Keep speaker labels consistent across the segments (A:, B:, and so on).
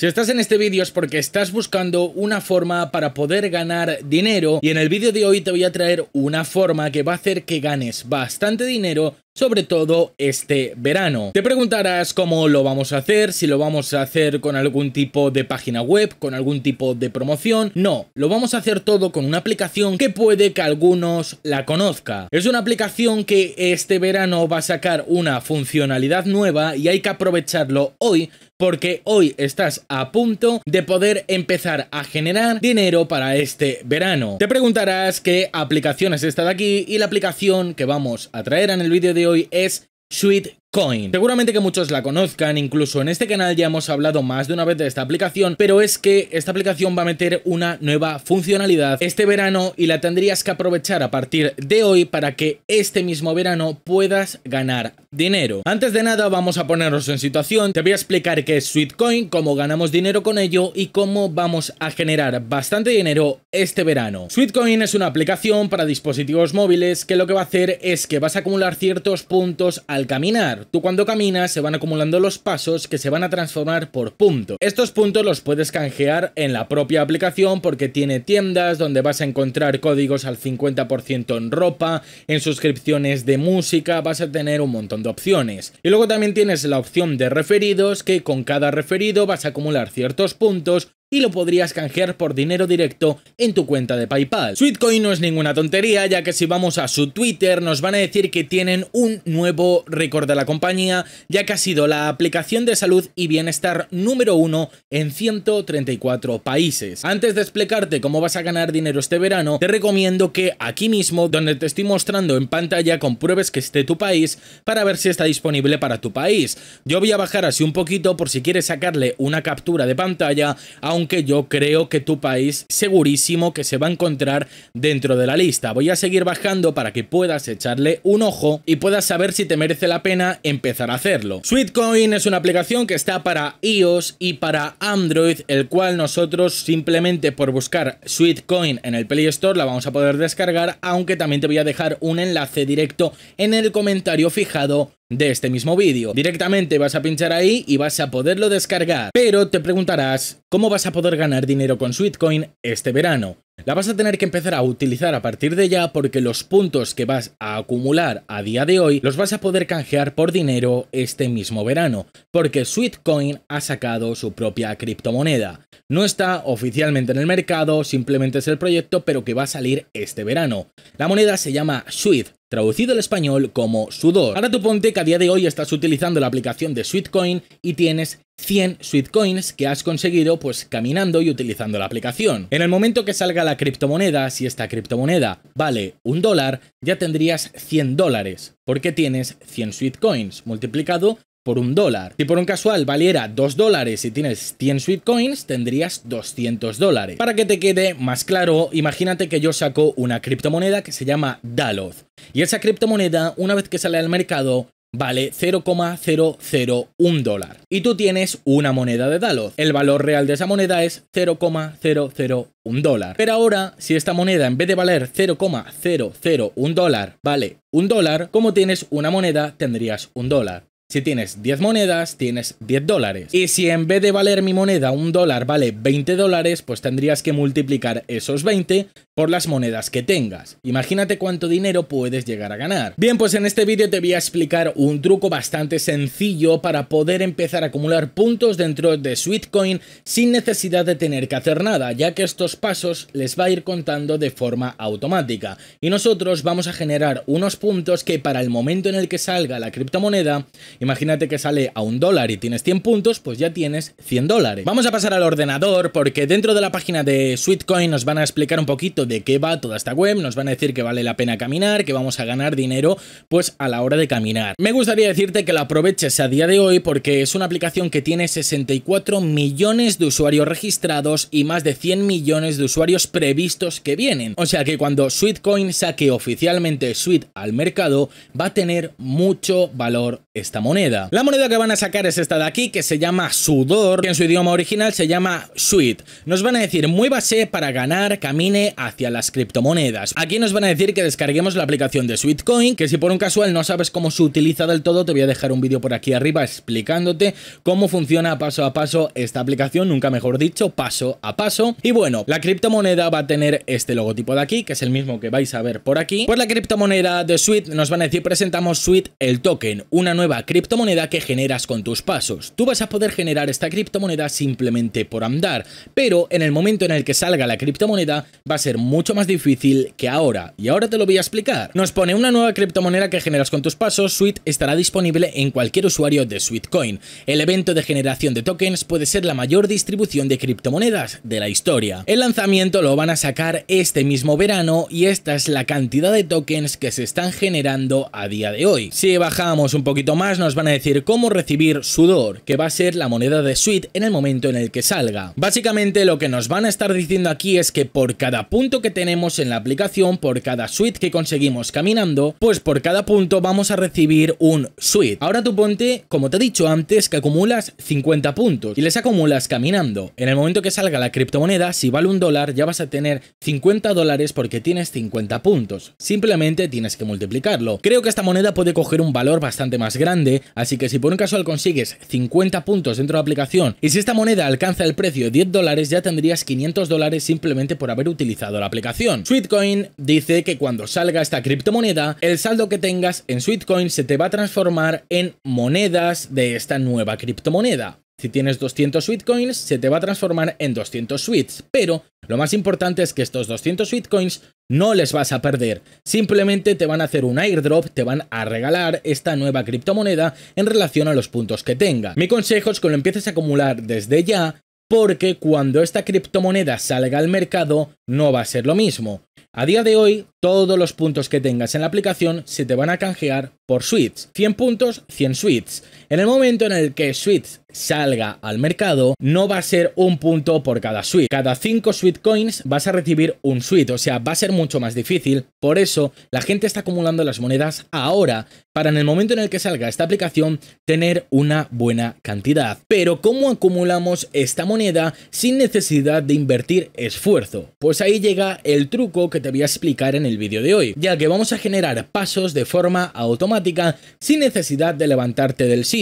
A: Si estás en este vídeo es porque estás buscando una forma para poder ganar dinero y en el vídeo de hoy te voy a traer una forma que va a hacer que ganes bastante dinero sobre todo este verano. Te preguntarás cómo lo vamos a hacer, si lo vamos a hacer con algún tipo de página web, con algún tipo de promoción. No, lo vamos a hacer todo con una aplicación que puede que algunos la conozcan. Es una aplicación que este verano va a sacar una funcionalidad nueva y hay que aprovecharlo hoy porque hoy estás a punto de poder empezar a generar dinero para este verano. Te preguntarás qué aplicaciones está de aquí y la aplicación que vamos a traer en el vídeo de hoy es Sweet Coin. Seguramente que muchos la conozcan, incluso en este canal ya hemos hablado más de una vez de esta aplicación, pero es que esta aplicación va a meter una nueva funcionalidad este verano y la tendrías que aprovechar a partir de hoy para que este mismo verano puedas ganar dinero. Antes de nada vamos a ponernos en situación, te voy a explicar qué es Sweetcoin, cómo ganamos dinero con ello y cómo vamos a generar bastante dinero este verano. Sweetcoin es una aplicación para dispositivos móviles que lo que va a hacer es que vas a acumular ciertos puntos al caminar. Tú cuando caminas se van acumulando los pasos que se van a transformar por puntos. Estos puntos los puedes canjear en la propia aplicación porque tiene tiendas donde vas a encontrar códigos al 50% en ropa, en suscripciones de música, vas a tener un montón de opciones. Y luego también tienes la opción de referidos que con cada referido vas a acumular ciertos puntos y lo podrías canjear por dinero directo en tu cuenta de PayPal. Sweetcoin no es ninguna tontería, ya que si vamos a su Twitter nos van a decir que tienen un nuevo récord de la compañía, ya que ha sido la aplicación de salud y bienestar número uno en 134 países. Antes de explicarte cómo vas a ganar dinero este verano, te recomiendo que aquí mismo, donde te estoy mostrando en pantalla, compruebes que esté tu país para ver si está disponible para tu país. Yo voy a bajar así un poquito por si quieres sacarle una captura de pantalla a aunque yo creo que tu país segurísimo que se va a encontrar dentro de la lista. Voy a seguir bajando para que puedas echarle un ojo y puedas saber si te merece la pena empezar a hacerlo. Sweetcoin es una aplicación que está para iOS y para Android, el cual nosotros simplemente por buscar Sweetcoin en el Play Store la vamos a poder descargar, aunque también te voy a dejar un enlace directo en el comentario fijado de este mismo vídeo. Directamente vas a pinchar ahí y vas a poderlo descargar. Pero te preguntarás, ¿cómo vas a poder ganar dinero con Sweetcoin este verano? La vas a tener que empezar a utilizar a partir de ya porque los puntos que vas a acumular a día de hoy los vas a poder canjear por dinero este mismo verano, porque Sweetcoin ha sacado su propia criptomoneda. No está oficialmente en el mercado, simplemente es el proyecto, pero que va a salir este verano. La moneda se llama Sweet, traducido al español como sudor. Ahora tú ponte que a día de hoy estás utilizando la aplicación de Sweetcoin y tienes 100 Sweetcoins que has conseguido pues caminando y utilizando la aplicación. En el momento que salga la criptomoneda, si esta criptomoneda vale un dólar, ya tendrías 100 dólares, porque tienes 100 Sweetcoins multiplicado un dólar. Si por un casual valiera 2 dólares y tienes 100 sweet coins, tendrías 200 dólares. Para que te quede más claro, imagínate que yo saco una criptomoneda que se llama dalos Y esa criptomoneda, una vez que sale al mercado, vale 0,001 dólar. Y tú tienes una moneda de dalos El valor real de esa moneda es 0,001 dólar. Pero ahora, si esta moneda en vez de valer 0,001 dólar, vale un dólar, como tienes una moneda, tendrías un dólar. Si tienes 10 monedas, tienes 10 dólares. Y si en vez de valer mi moneda un dólar vale 20 dólares, pues tendrías que multiplicar esos 20 por las monedas que tengas. Imagínate cuánto dinero puedes llegar a ganar. Bien, pues en este vídeo te voy a explicar un truco bastante sencillo para poder empezar a acumular puntos dentro de Sweetcoin sin necesidad de tener que hacer nada, ya que estos pasos les va a ir contando de forma automática. Y nosotros vamos a generar unos puntos que para el momento en el que salga la criptomoneda Imagínate que sale a un dólar y tienes 100 puntos, pues ya tienes 100 dólares. Vamos a pasar al ordenador porque dentro de la página de Sweetcoin nos van a explicar un poquito de qué va toda esta web, nos van a decir que vale la pena caminar, que vamos a ganar dinero pues a la hora de caminar. Me gustaría decirte que la aproveches a día de hoy porque es una aplicación que tiene 64 millones de usuarios registrados y más de 100 millones de usuarios previstos que vienen. O sea que cuando Sweetcoin saque oficialmente Sweet al mercado va a tener mucho valor esta moneda. La moneda que van a sacar es esta de aquí, que se llama sudor, que en su idioma original se llama sweet. Nos van a decir, base para ganar, camine hacia las criptomonedas. Aquí nos van a decir que descarguemos la aplicación de Sweetcoin, que si por un casual no sabes cómo se utiliza del todo, te voy a dejar un vídeo por aquí arriba explicándote cómo funciona paso a paso esta aplicación, nunca mejor dicho, paso a paso. Y bueno, la criptomoneda va a tener este logotipo de aquí, que es el mismo que vais a ver por aquí. por pues la criptomoneda de Sweet nos van a decir, presentamos Sweet el token, una nueva criptomoneda que generas con tus pasos. Tú vas a poder generar esta criptomoneda simplemente por andar, pero en el momento en el que salga la criptomoneda va a ser mucho más difícil que ahora. Y ahora te lo voy a explicar. Nos pone una nueva criptomoneda que generas con tus pasos, Suite estará disponible en cualquier usuario de Suitecoin. El evento de generación de tokens puede ser la mayor distribución de criptomonedas de la historia. El lanzamiento lo van a sacar este mismo verano y esta es la cantidad de tokens que se están generando a día de hoy. Si bajamos un poquito más nos van a decir cómo recibir sudor, que va a ser la moneda de suite en el momento en el que salga. Básicamente lo que nos van a estar diciendo aquí es que por cada punto que tenemos en la aplicación, por cada suite que conseguimos caminando, pues por cada punto vamos a recibir un suite. Ahora tú ponte, como te he dicho antes, que acumulas 50 puntos y les acumulas caminando. En el momento que salga la criptomoneda, si vale un dólar, ya vas a tener 50 dólares porque tienes 50 puntos. Simplemente tienes que multiplicarlo. Creo que esta moneda puede coger un valor bastante más grande, así que si por un casual consigues 50 puntos dentro de la aplicación y si esta moneda alcanza el precio de 10 dólares ya tendrías 500 dólares simplemente por haber utilizado la aplicación. Sweetcoin dice que cuando salga esta criptomoneda, el saldo que tengas en Sweetcoin se te va a transformar en monedas de esta nueva criptomoneda. Si tienes 200 Sweetcoins, se te va a transformar en 200 Sweets, pero lo más importante es que estos 200 Sweetcoins no les vas a perder. Simplemente te van a hacer un airdrop, te van a regalar esta nueva criptomoneda en relación a los puntos que tenga. Mi consejo es que lo empieces a acumular desde ya, porque cuando esta criptomoneda salga al mercado no va a ser lo mismo. A día de hoy, todos los puntos que tengas en la aplicación se te van a canjear por suites. 100 puntos, 100 suites. En el momento en el que Switch salga al mercado, no va a ser un punto por cada suite. Cada 5 suite coins vas a recibir un suite, o sea, va a ser mucho más difícil. Por eso, la gente está acumulando las monedas ahora para en el momento en el que salga esta aplicación tener una buena cantidad. Pero ¿cómo acumulamos esta moneda sin necesidad de invertir esfuerzo? Pues ahí llega el truco que te voy a explicar en el vídeo de hoy, ya que vamos a generar pasos de forma automática sin necesidad de levantarte del sitio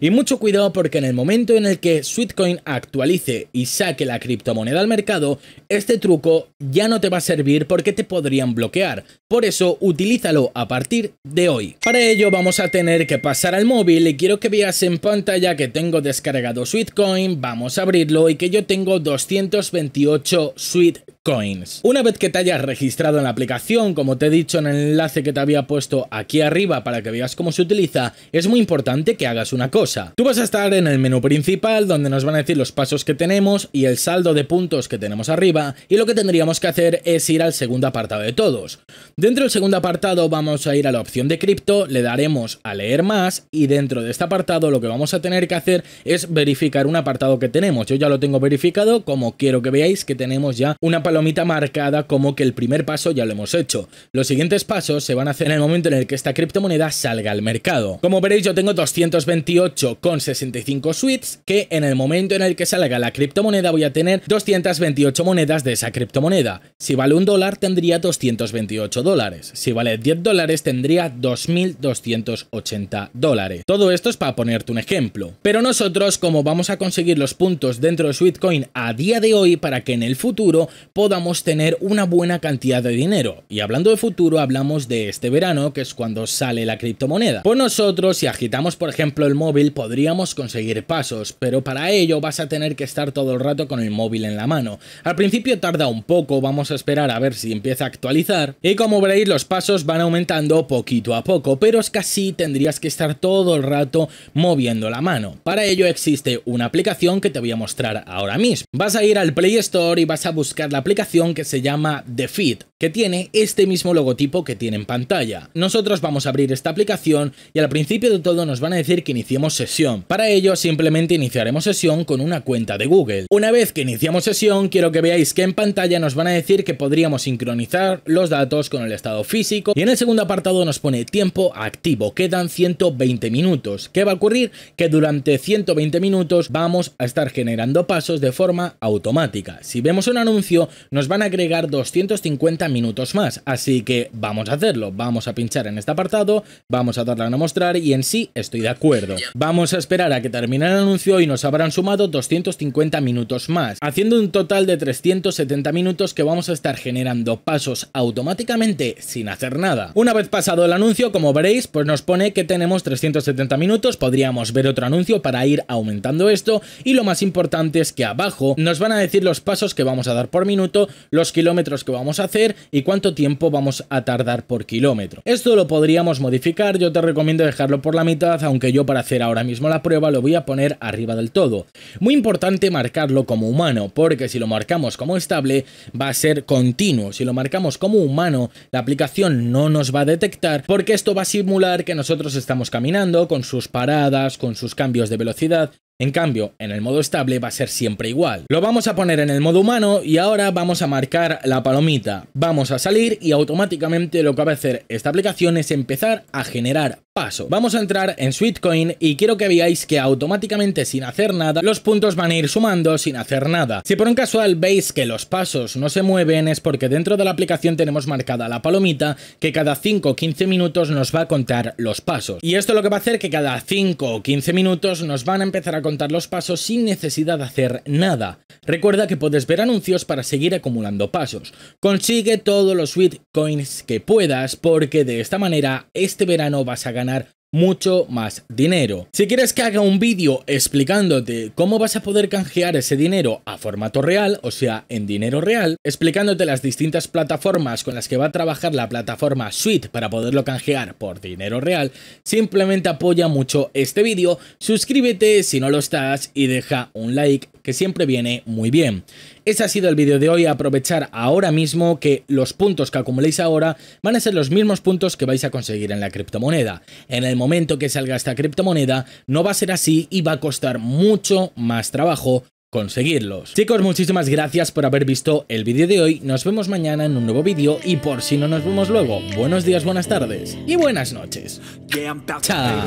A: y mucho cuidado porque en el momento en el que Sweetcoin actualice y saque la criptomoneda al mercado, este truco ya no te va a servir porque te podrían bloquear. Por eso utilízalo a partir de hoy. Para ello vamos a tener que pasar al móvil y quiero que veas en pantalla que tengo descargado Sweetcoin, vamos a abrirlo y que yo tengo 228 Sweet Coins. Una vez que te hayas registrado en la aplicación, como te he dicho en el enlace que te había puesto aquí arriba para que veas cómo se utiliza, es muy importante que hagas una cosa. Tú vas a estar en el menú principal donde nos van a decir los pasos que tenemos y el saldo de puntos que tenemos arriba y lo que tendríamos que hacer es ir al segundo apartado de todos. Dentro del segundo apartado vamos a ir a la opción de cripto, le daremos a leer más y dentro de este apartado lo que vamos a tener que hacer es verificar un apartado que tenemos. Yo ya lo tengo verificado como quiero que veáis que tenemos ya un apartado palomita marcada como que el primer paso ya lo hemos hecho. Los siguientes pasos se van a hacer en el momento en el que esta criptomoneda salga al mercado. Como veréis yo tengo 228,65 suites que en el momento en el que salga la criptomoneda voy a tener 228 monedas de esa criptomoneda. Si vale un dólar tendría 228 dólares. Si vale 10 dólares tendría 2.280 dólares. Todo esto es para ponerte un ejemplo. Pero nosotros como vamos a conseguir los puntos dentro de Sweetcoin a día de hoy para que en el futuro podamos tener una buena cantidad de dinero. Y hablando de futuro, hablamos de este verano, que es cuando sale la criptomoneda. por pues nosotros, si agitamos por ejemplo el móvil, podríamos conseguir pasos, pero para ello vas a tener que estar todo el rato con el móvil en la mano. Al principio tarda un poco, vamos a esperar a ver si empieza a actualizar. Y como veréis, los pasos van aumentando poquito a poco, pero es que así tendrías que estar todo el rato moviendo la mano. Para ello existe una aplicación que te voy a mostrar ahora mismo. Vas a ir al Play Store y vas a buscar la aplicación que se llama The Fit, que tiene este mismo logotipo que tiene en pantalla. Nosotros vamos a abrir esta aplicación y al principio de todo nos van a decir que iniciemos sesión. Para ello simplemente iniciaremos sesión con una cuenta de Google. Una vez que iniciamos sesión quiero que veáis que en pantalla nos van a decir que podríamos sincronizar los datos con el estado físico y en el segundo apartado nos pone tiempo activo, quedan 120 minutos. ¿Qué va a ocurrir? Que durante 120 minutos vamos a estar generando pasos de forma automática. Si vemos un anuncio nos van a agregar 250 minutos más, así que vamos a hacerlo, vamos a pinchar en este apartado, vamos a darle a mostrar y en sí estoy de acuerdo. Vamos a esperar a que termine el anuncio y nos habrán sumado 250 minutos más, haciendo un total de 370 minutos que vamos a estar generando pasos automáticamente sin hacer nada. Una vez pasado el anuncio, como veréis, pues nos pone que tenemos 370 minutos, podríamos ver otro anuncio para ir aumentando esto y lo más importante es que abajo nos van a decir los pasos que vamos a dar por minuto los kilómetros que vamos a hacer y cuánto tiempo vamos a tardar por kilómetro. Esto lo podríamos modificar, yo te recomiendo dejarlo por la mitad, aunque yo para hacer ahora mismo la prueba lo voy a poner arriba del todo. Muy importante marcarlo como humano, porque si lo marcamos como estable va a ser continuo. Si lo marcamos como humano, la aplicación no nos va a detectar porque esto va a simular que nosotros estamos caminando con sus paradas, con sus cambios de velocidad en cambio, en el modo estable va a ser siempre igual. Lo vamos a poner en el modo humano y ahora vamos a marcar la palomita. Vamos a salir y automáticamente lo que va a hacer esta aplicación es empezar a generar Vamos a entrar en Sweetcoin y quiero que veáis que automáticamente sin hacer nada, los puntos van a ir sumando sin hacer nada. Si por un casual veis que los pasos no se mueven es porque dentro de la aplicación tenemos marcada la palomita que cada 5 o 15 minutos nos va a contar los pasos. Y esto lo que va a hacer que cada 5 o 15 minutos nos van a empezar a contar los pasos sin necesidad de hacer nada. Recuerda que puedes ver anuncios para seguir acumulando pasos. Consigue todos los Sweetcoins que puedas porque de esta manera este verano vas a ganar mucho más dinero. Si quieres que haga un vídeo explicándote cómo vas a poder canjear ese dinero a formato real, o sea, en dinero real, explicándote las distintas plataformas con las que va a trabajar la plataforma Suite para poderlo canjear por dinero real, simplemente apoya mucho este vídeo, suscríbete si no lo estás y deja un like siempre viene muy bien. Ese ha sido el vídeo de hoy, aprovechar ahora mismo que los puntos que acumuléis ahora van a ser los mismos puntos que vais a conseguir en la criptomoneda. En el momento que salga esta criptomoneda no va a ser así y va a costar mucho más trabajo conseguirlos. Chicos, muchísimas gracias por haber visto el vídeo de hoy. Nos vemos mañana en un nuevo vídeo y por si no nos vemos luego, buenos días, buenas tardes y buenas noches. Chao.